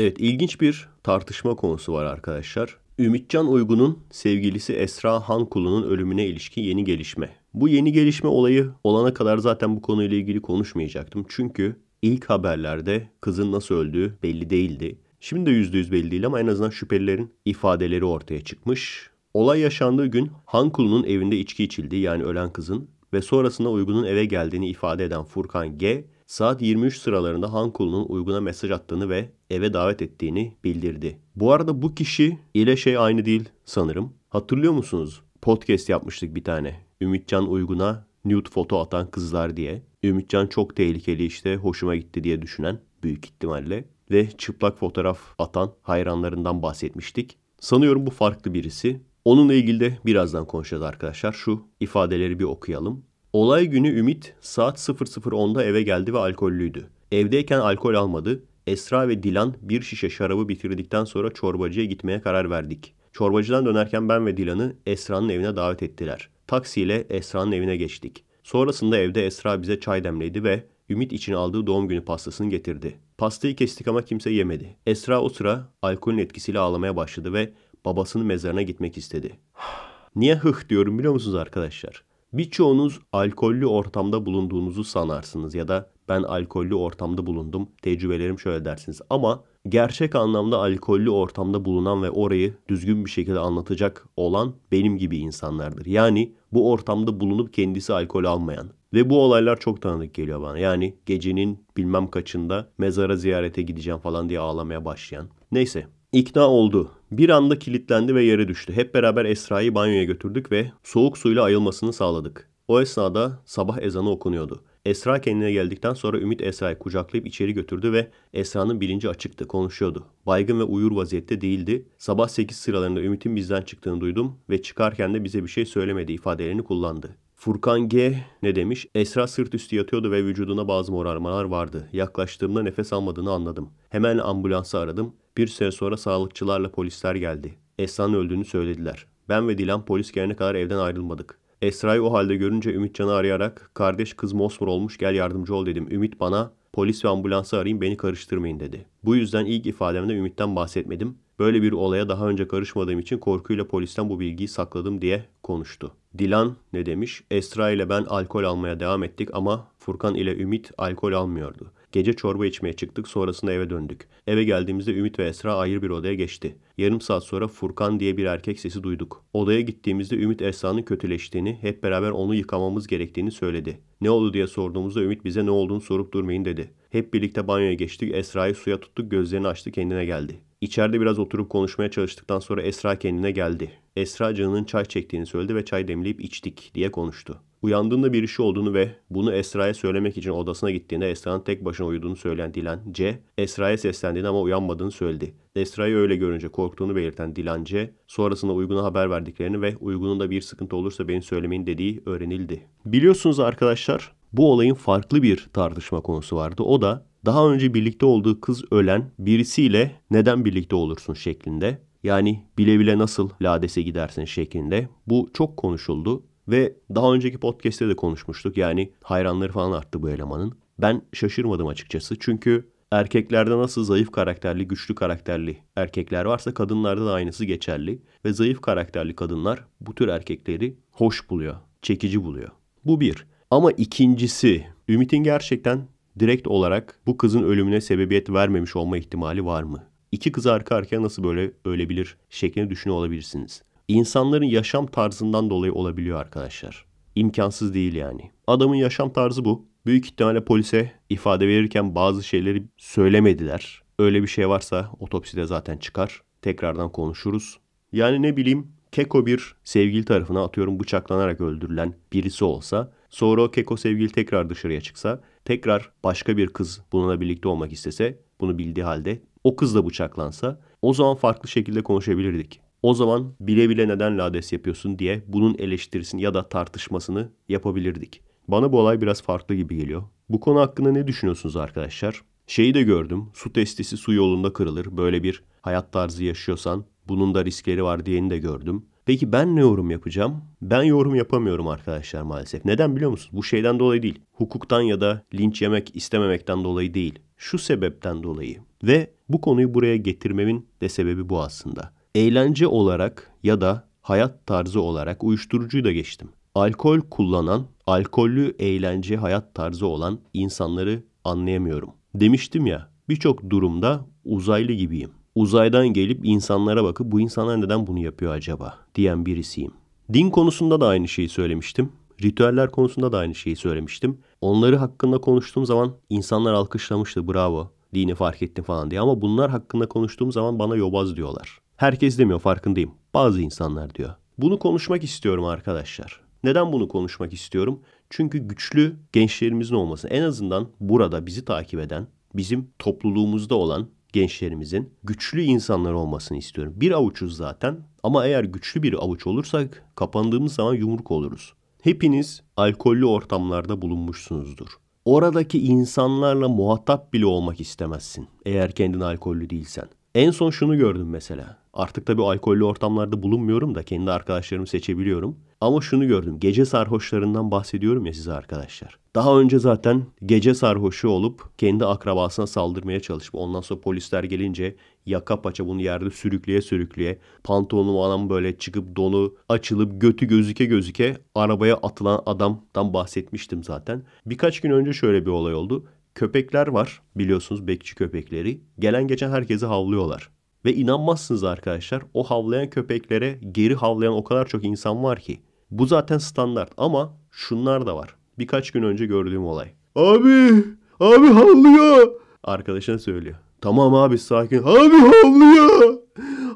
Evet ilginç bir tartışma konusu var arkadaşlar. Ümitcan Uygun'un sevgilisi Esra Hankulu'nun ölümüne ilişkin yeni gelişme. Bu yeni gelişme olayı olana kadar zaten bu konuyla ilgili konuşmayacaktım. Çünkü ilk haberlerde kızın nasıl öldüğü belli değildi. Şimdi de yüzde yüz belli değil ama en azından şüphelilerin ifadeleri ortaya çıkmış. Olay yaşandığı gün Hankulu'nun evinde içki içildiği yani ölen kızın ve sonrasında Uygun'un eve geldiğini ifade eden Furkan G saat 23 sıralarında Hankul'un uyguna mesaj attığını ve eve davet ettiğini bildirdi. Bu arada bu kişi ile şey aynı değil sanırım. Hatırlıyor musunuz? Podcast yapmıştık bir tane. Ümitcan Uygun'a nude foto atan kızlar diye. Ümitcan çok tehlikeli işte hoşuma gitti diye düşünen büyük ihtimalle ve çıplak fotoğraf atan hayranlarından bahsetmiştik. Sanıyorum bu farklı birisi. Onunla ilgili de birazdan konuşacağız arkadaşlar. Şu ifadeleri bir okuyalım. Olay günü Ümit saat 00.10'da eve geldi ve alkollüydü. Evdeyken alkol almadı. Esra ve Dilan bir şişe şarabı bitirdikten sonra çorbacıya gitmeye karar verdik. Çorbacıdan dönerken ben ve Dilan'ı Esra'nın evine davet ettiler. Taksiyle Esra'nın evine geçtik. Sonrasında evde Esra bize çay demledi ve Ümit için aldığı doğum günü pastasını getirdi. Pastayı kestik ama kimse yemedi. Esra o sıra alkolün etkisiyle ağlamaya başladı ve babasının mezarına gitmek istedi. Niye hıh diyorum biliyor musunuz arkadaşlar? Birçoğunuz alkollü ortamda bulunduğunuzu sanarsınız ya da ben alkollü ortamda bulundum, tecrübelerim şöyle dersiniz. Ama gerçek anlamda alkollü ortamda bulunan ve orayı düzgün bir şekilde anlatacak olan benim gibi insanlardır. Yani bu ortamda bulunup kendisi alkol almayan. Ve bu olaylar çok tanıdık geliyor bana. Yani gecenin bilmem kaçında mezara ziyarete gideceğim falan diye ağlamaya başlayan. Neyse ikna oldu bir anda kilitlendi ve yere düştü. Hep beraber Esra'yı banyoya götürdük ve soğuk suyla ayılmasını sağladık. O esnada sabah ezanı okunuyordu. Esra kendine geldikten sonra Ümit Esra'yı kucaklayıp içeri götürdü ve Esra'nın bilinci açıktı, konuşuyordu. Baygın ve uyur vaziyette değildi. Sabah 8 sıralarında Ümit'in bizden çıktığını duydum ve çıkarken de bize bir şey söylemedi ifadelerini kullandı. Furkan G ne demiş? Esra sırt üstü yatıyordu ve vücuduna bazı morarmalar vardı. Yaklaştığımda nefes almadığını anladım. Hemen ambulansı aradım. Bir süre sonra sağlıkçılarla polisler geldi. Esra'nın öldüğünü söylediler. Ben ve Dilan polis gelene kadar evden ayrılmadık. Esra'yı o halde görünce Ümitcan'ı arayarak kardeş kız mosmor olmuş gel yardımcı ol dedim. Ümit bana polis ve ambulansı arayın beni karıştırmayın dedi. Bu yüzden ilk ifademde Ümit'ten bahsetmedim. Böyle bir olaya daha önce karışmadığım için korkuyla polisten bu bilgiyi sakladım diye konuştu. Dilan ne demiş? Esra ile ben alkol almaya devam ettik ama Furkan ile Ümit alkol almıyordu. Gece çorba içmeye çıktık sonrasında eve döndük. Eve geldiğimizde Ümit ve Esra ayrı bir odaya geçti. Yarım saat sonra Furkan diye bir erkek sesi duyduk. Odaya gittiğimizde Ümit Esra'nın kötüleştiğini, hep beraber onu yıkamamız gerektiğini söyledi. Ne oldu diye sorduğumuzda Ümit bize ne olduğunu sorup durmayın dedi. Hep birlikte banyoya geçtik, Esra'yı suya tuttuk, gözlerini açtı kendine geldi. İçeride biraz oturup konuşmaya çalıştıktan sonra Esra kendine geldi. Esra canının çay çektiğini söyledi ve çay demleyip içtik diye konuştu. Uyandığında bir işi olduğunu ve bunu Esra'ya söylemek için odasına gittiğinde Esra'nın tek başına uyuduğunu söyleyen Dilan C, Esra'ya seslendiğini ama uyanmadığını söyledi. Esra'yı öyle görünce korktuğunu belirten Dilan C, sonrasında Uygun'a haber verdiklerini ve Uygun'un da bir sıkıntı olursa beni söylemeyin dediği öğrenildi. Biliyorsunuz arkadaşlar bu olayın farklı bir tartışma konusu vardı. O da daha önce birlikte olduğu kız ölen birisiyle neden birlikte olursun şeklinde. Yani bile bile nasıl ladese gidersin şeklinde. Bu çok konuşuldu ve daha önceki podcast'te de konuşmuştuk. Yani hayranları falan arttı bu elemanın. Ben şaşırmadım açıkçası. Çünkü erkeklerde nasıl zayıf karakterli, güçlü karakterli erkekler varsa kadınlarda da aynısı geçerli. Ve zayıf karakterli kadınlar bu tür erkekleri hoş buluyor, çekici buluyor. Bu bir. Ama ikincisi Ümit'in gerçekten direkt olarak bu kızın ölümüne sebebiyet vermemiş olma ihtimali var mı? İki kız arka arkaya nasıl böyle ölebilir şeklini düşünüyor olabilirsiniz. İnsanların yaşam tarzından dolayı olabiliyor arkadaşlar. İmkansız değil yani. Adamın yaşam tarzı bu. Büyük ihtimalle polise ifade verirken bazı şeyleri söylemediler. Öyle bir şey varsa otopside zaten çıkar. Tekrardan konuşuruz. Yani ne bileyim keko bir sevgili tarafına atıyorum bıçaklanarak öldürülen birisi olsa sonra o keko sevgili tekrar dışarıya çıksa tekrar başka bir kız bununla birlikte olmak istese, bunu bildiği halde o kız da bıçaklansa o zaman farklı şekilde konuşabilirdik. O zaman bile bile neden lades yapıyorsun diye bunun eleştirisini ya da tartışmasını yapabilirdik. Bana bu olay biraz farklı gibi geliyor. Bu konu hakkında ne düşünüyorsunuz arkadaşlar? Şeyi de gördüm. Su testisi su yolunda kırılır. Böyle bir hayat tarzı yaşıyorsan bunun da riskleri var diyeni de gördüm. Peki ben ne yorum yapacağım? Ben yorum yapamıyorum arkadaşlar maalesef. Neden biliyor musunuz? Bu şeyden dolayı değil. Hukuktan ya da linç yemek istememekten dolayı değil. Şu sebepten dolayı. Ve bu konuyu buraya getirmemin de sebebi bu aslında. Eğlence olarak ya da hayat tarzı olarak uyuşturucuyu da geçtim. Alkol kullanan, alkollü eğlence hayat tarzı olan insanları anlayamıyorum. Demiştim ya birçok durumda uzaylı gibiyim uzaydan gelip insanlara bakıp bu insanlar neden bunu yapıyor acaba diyen birisiyim. Din konusunda da aynı şeyi söylemiştim. Ritüeller konusunda da aynı şeyi söylemiştim. Onları hakkında konuştuğum zaman insanlar alkışlamıştı bravo dini fark ettim falan diye ama bunlar hakkında konuştuğum zaman bana yobaz diyorlar. Herkes demiyor farkındayım. Bazı insanlar diyor. Bunu konuşmak istiyorum arkadaşlar. Neden bunu konuşmak istiyorum? Çünkü güçlü gençlerimizin olması en azından burada bizi takip eden, bizim topluluğumuzda olan gençlerimizin güçlü insanlar olmasını istiyorum. Bir avuçuz zaten ama eğer güçlü bir avuç olursak kapandığımız zaman yumruk oluruz. Hepiniz alkollü ortamlarda bulunmuşsunuzdur. Oradaki insanlarla muhatap bile olmak istemezsin eğer kendin alkollü değilsen. En son şunu gördüm mesela. Artık tabii alkollü ortamlarda bulunmuyorum da kendi arkadaşlarımı seçebiliyorum. Ama şunu gördüm. Gece sarhoşlarından bahsediyorum ya size arkadaşlar. Daha önce zaten gece sarhoşu olup kendi akrabasına saldırmaya çalışıp ondan sonra polisler gelince yaka paça bunu yerde sürükleye sürükleye pantolonu falan böyle çıkıp donu açılıp götü gözüke gözüke arabaya atılan adamdan bahsetmiştim zaten. Birkaç gün önce şöyle bir olay oldu. Köpekler var biliyorsunuz bekçi köpekleri. Gelen geçen herkesi havlıyorlar. Ve inanmazsınız arkadaşlar o havlayan köpeklere geri havlayan o kadar çok insan var ki. Bu zaten standart ama şunlar da var. Birkaç gün önce gördüğüm olay. Abi, abi havlıyor. Arkadaşına söylüyor. Tamam abi sakin. Abi havlıyor.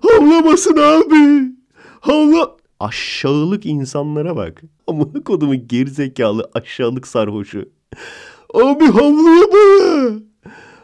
Havlamasın abi. Havla aşağılık insanlara bak. Amına kodumun gerizekalı aşağılık sarhoşu. Abi havlıyor bana.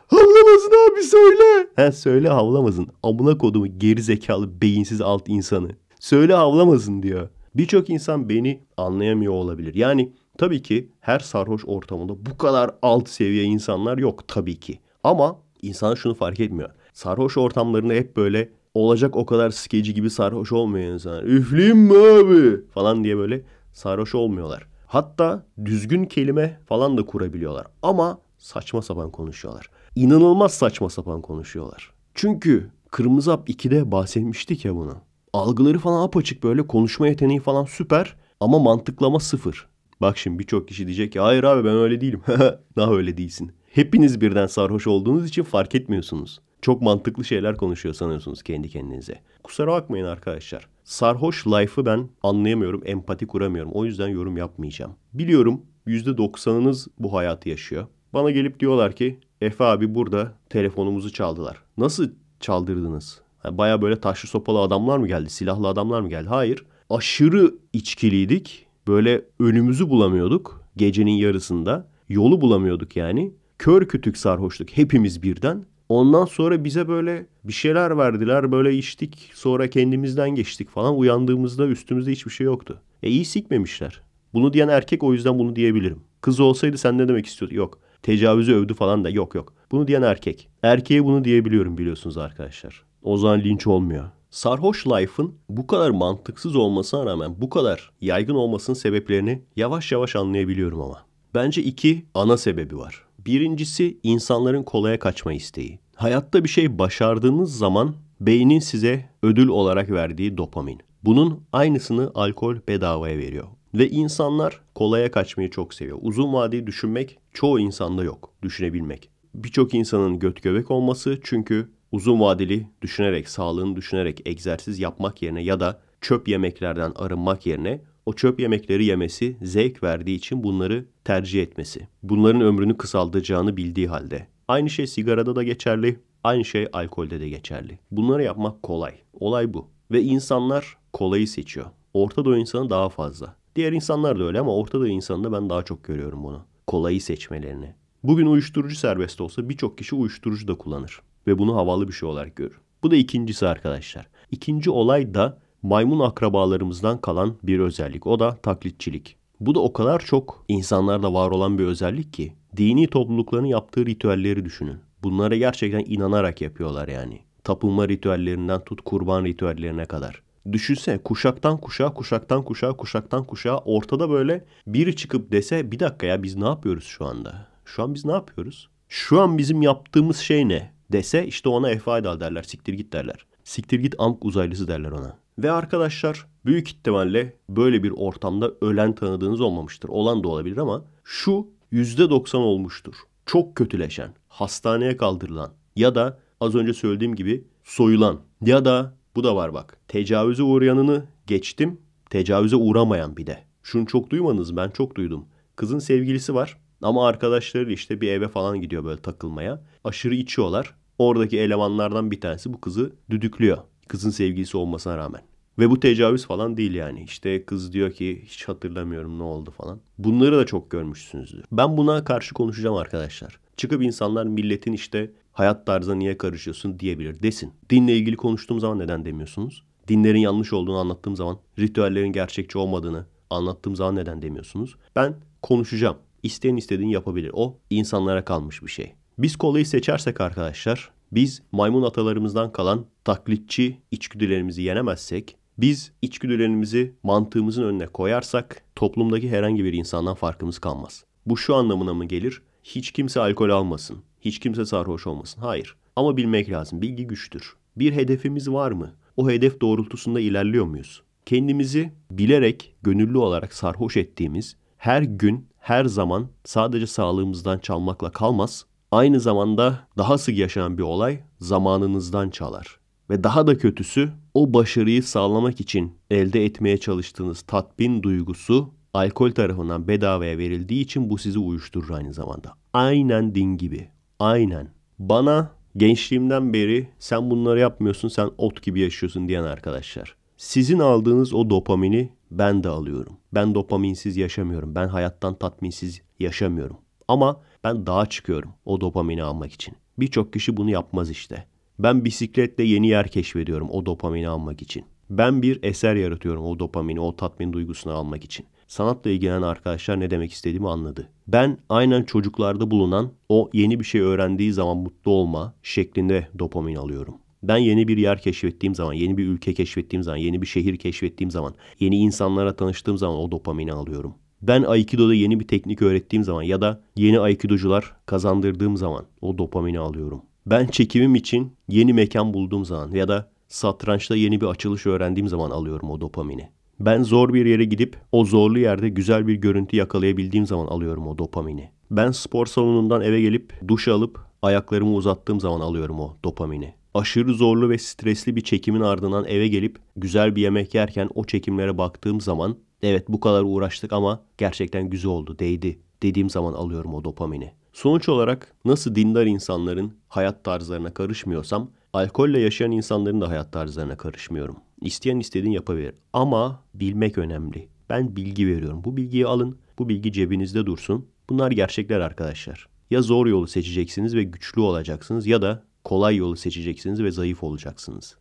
Havlamasın abi söyle. He söyle havlamasın. Amına kodumu gerizekalı beyinsiz alt insanı. Söyle havlamasın diyor. Birçok insan beni anlayamıyor olabilir. Yani tabii ki her sarhoş ortamında bu kadar alt seviye insanlar yok tabii ki. Ama insan şunu fark etmiyor. Sarhoş ortamlarında hep böyle olacak o kadar skeci gibi sarhoş olmayan insanlar. Üfleyeyim mi abi falan diye böyle sarhoş olmuyorlar. Hatta düzgün kelime falan da kurabiliyorlar. Ama saçma sapan konuşuyorlar. İnanılmaz saçma sapan konuşuyorlar. Çünkü Kırmızı Hap 2'de bahsetmiştik ya bunu. Algıları falan apaçık böyle konuşma yeteneği falan süper ama mantıklama sıfır. Bak şimdi birçok kişi diyecek ki hayır abi ben öyle değilim. Daha öyle değilsin. Hepiniz birden sarhoş olduğunuz için fark etmiyorsunuz. Çok mantıklı şeyler konuşuyor sanıyorsunuz kendi kendinize. Kusura bakmayın arkadaşlar. Sarhoş life'ı ben anlayamıyorum, empati kuramıyorum. O yüzden yorum yapmayacağım. Biliyorum %90'ınız bu hayatı yaşıyor. Bana gelip diyorlar ki Efe abi burada telefonumuzu çaldılar. Nasıl çaldırdınız? Baya böyle taşlı sopalı adamlar mı geldi? Silahlı adamlar mı geldi? Hayır. Aşırı içkiliydik. Böyle önümüzü bulamıyorduk. Gecenin yarısında. Yolu bulamıyorduk yani. Kör kütük sarhoştuk, hepimiz birden. Ondan sonra bize böyle bir şeyler verdiler. Böyle içtik. Sonra kendimizden geçtik falan. Uyandığımızda üstümüzde hiçbir şey yoktu. E iyi sikmemişler. Bunu diyen erkek o yüzden bunu diyebilirim. Kız olsaydı sen ne demek istiyordun? Yok. Tecavüzü övdü falan da yok yok. Bunu diyen erkek. Erkeğe bunu diyebiliyorum biliyorsunuz arkadaşlar. Ozan linç olmuyor. Sarhoş Life'ın bu kadar mantıksız olmasına rağmen bu kadar yaygın olmasının sebeplerini yavaş yavaş anlayabiliyorum ama. Bence iki ana sebebi var. Birincisi insanların kolaya kaçma isteği. Hayatta bir şey başardığınız zaman beynin size ödül olarak verdiği dopamin. Bunun aynısını alkol bedavaya veriyor. Ve insanlar kolaya kaçmayı çok seviyor. Uzun vadeyi düşünmek çoğu insanda yok. Düşünebilmek. Birçok insanın göt göbek olması çünkü uzun vadeli düşünerek, sağlığını düşünerek egzersiz yapmak yerine ya da çöp yemeklerden arınmak yerine o çöp yemekleri yemesi zevk verdiği için bunları tercih etmesi. Bunların ömrünü kısaltacağını bildiği halde. Aynı şey sigarada da geçerli, aynı şey alkolde de geçerli. Bunları yapmak kolay. Olay bu. Ve insanlar kolayı seçiyor. Orta Doğu insanı daha fazla. Diğer insanlar da öyle ama Orta Doğu insanında ben daha çok görüyorum bunu. Kolayı seçmelerini. Bugün uyuşturucu serbest olsa birçok kişi uyuşturucu da kullanır ve bunu havalı bir şey olarak görür. Bu da ikincisi arkadaşlar. İkinci olay da maymun akrabalarımızdan kalan bir özellik. O da taklitçilik. Bu da o kadar çok insanlarda var olan bir özellik ki dini toplulukların yaptığı ritüelleri düşünün. Bunlara gerçekten inanarak yapıyorlar yani. Tapınma ritüellerinden tut kurban ritüellerine kadar. Düşünse kuşaktan kuşağa kuşaktan kuşağa kuşaktan kuşağa ortada böyle biri çıkıp dese bir dakika ya biz ne yapıyoruz şu anda? Şu an biz ne yapıyoruz? Şu an bizim yaptığımız şey ne? dese işte ona Ehfaydal derler. Siktir git derler. Siktir git amk uzaylısı derler ona. Ve arkadaşlar büyük ihtimalle böyle bir ortamda ölen tanıdığınız olmamıştır. Olan da olabilir ama şu %90 olmuştur. Çok kötüleşen, hastaneye kaldırılan ya da az önce söylediğim gibi soyulan ya da bu da var bak tecavüze uğrayanını geçtim tecavüze uğramayan bir de. Şunu çok duymanız ben çok duydum. Kızın sevgilisi var ama arkadaşları işte bir eve falan gidiyor böyle takılmaya. Aşırı içiyorlar. Oradaki elemanlardan bir tanesi bu kızı düdüklüyor. Kızın sevgilisi olmasına rağmen. Ve bu tecavüz falan değil yani. İşte kız diyor ki hiç hatırlamıyorum ne oldu falan. Bunları da çok görmüşsünüzdür. Ben buna karşı konuşacağım arkadaşlar. Çıkıp insanlar milletin işte hayat tarzına niye karışıyorsun diyebilir desin. Dinle ilgili konuştuğum zaman neden demiyorsunuz? Dinlerin yanlış olduğunu anlattığım zaman, ritüellerin gerçekçi olmadığını anlattığım zaman neden demiyorsunuz? Ben konuşacağım isteyen istediğini yapabilir. O insanlara kalmış bir şey. Biz kolayı seçersek arkadaşlar, biz maymun atalarımızdan kalan taklitçi içgüdülerimizi yenemezsek, biz içgüdülerimizi mantığımızın önüne koyarsak toplumdaki herhangi bir insandan farkımız kalmaz. Bu şu anlamına mı gelir? Hiç kimse alkol almasın, hiç kimse sarhoş olmasın. Hayır. Ama bilmek lazım. Bilgi güçtür. Bir hedefimiz var mı? O hedef doğrultusunda ilerliyor muyuz? Kendimizi bilerek, gönüllü olarak sarhoş ettiğimiz, her gün her zaman sadece sağlığımızdan çalmakla kalmaz. Aynı zamanda daha sık yaşanan bir olay zamanınızdan çalar. Ve daha da kötüsü o başarıyı sağlamak için elde etmeye çalıştığınız tatmin duygusu alkol tarafından bedavaya verildiği için bu sizi uyuşturur aynı zamanda. Aynen din gibi. Aynen. Bana gençliğimden beri sen bunları yapmıyorsun sen ot gibi yaşıyorsun diyen arkadaşlar. Sizin aldığınız o dopamini ben de alıyorum. Ben dopaminsiz yaşamıyorum. Ben hayattan tatminsiz yaşamıyorum. Ama ben dağa çıkıyorum o dopamini almak için. Birçok kişi bunu yapmaz işte. Ben bisikletle yeni yer keşfediyorum o dopamini almak için. Ben bir eser yaratıyorum o dopamini, o tatmin duygusunu almak için. Sanatla ilgilenen arkadaşlar ne demek istediğimi anladı. Ben aynen çocuklarda bulunan o yeni bir şey öğrendiği zaman mutlu olma şeklinde dopamin alıyorum. Ben yeni bir yer keşfettiğim zaman, yeni bir ülke keşfettiğim zaman, yeni bir şehir keşfettiğim zaman, yeni insanlara tanıştığım zaman o dopamini alıyorum. Ben Aikido'da yeni bir teknik öğrettiğim zaman ya da yeni Aikidocular kazandırdığım zaman o dopamini alıyorum. Ben çekimim için yeni mekan bulduğum zaman ya da satrançta yeni bir açılış öğrendiğim zaman alıyorum o dopamini. Ben zor bir yere gidip o zorlu yerde güzel bir görüntü yakalayabildiğim zaman alıyorum o dopamini. Ben spor salonundan eve gelip duş alıp ayaklarımı uzattığım zaman alıyorum o dopamini aşırı zorlu ve stresli bir çekimin ardından eve gelip güzel bir yemek yerken o çekimlere baktığım zaman evet bu kadar uğraştık ama gerçekten güzel oldu, değdi dediğim zaman alıyorum o dopamini. Sonuç olarak nasıl dindar insanların hayat tarzlarına karışmıyorsam alkolle yaşayan insanların da hayat tarzlarına karışmıyorum. İsteyen istediğini yapabilir ama bilmek önemli. Ben bilgi veriyorum. Bu bilgiyi alın. Bu bilgi cebinizde dursun. Bunlar gerçekler arkadaşlar. Ya zor yolu seçeceksiniz ve güçlü olacaksınız ya da kolay yolu seçeceksiniz ve zayıf olacaksınız.